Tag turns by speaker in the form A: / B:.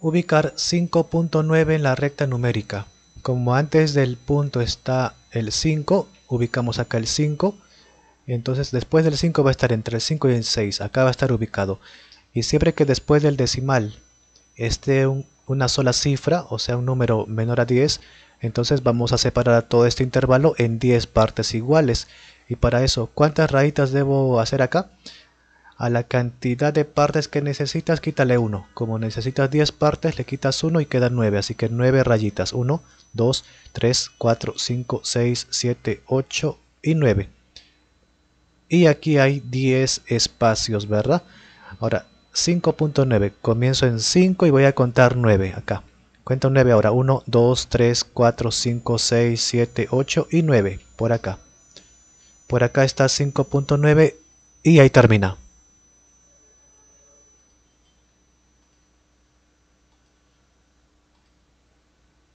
A: Ubicar 5.9 en la recta numérica. Como antes del punto está el 5, ubicamos acá el 5. Entonces después del 5 va a estar entre el 5 y el 6, acá va a estar ubicado. Y siempre que después del decimal esté una sola cifra, o sea un número menor a 10, entonces vamos a separar todo este intervalo en 10 partes iguales. Y para eso, ¿cuántas rayitas debo hacer acá? a la cantidad de partes que necesitas quítale 1 como necesitas 10 partes le quitas 1 y quedan 9 así que 9 rayitas 1 2 3 4 5 6 7 8 y 9 y aquí hay 10 espacios verdad ahora 5.9 comienzo en 5 y voy a contar 9 acá cuento 9 ahora 1 2 3 4 5 6 7 8 y 9 por acá por acá está 5.9 y ahí termina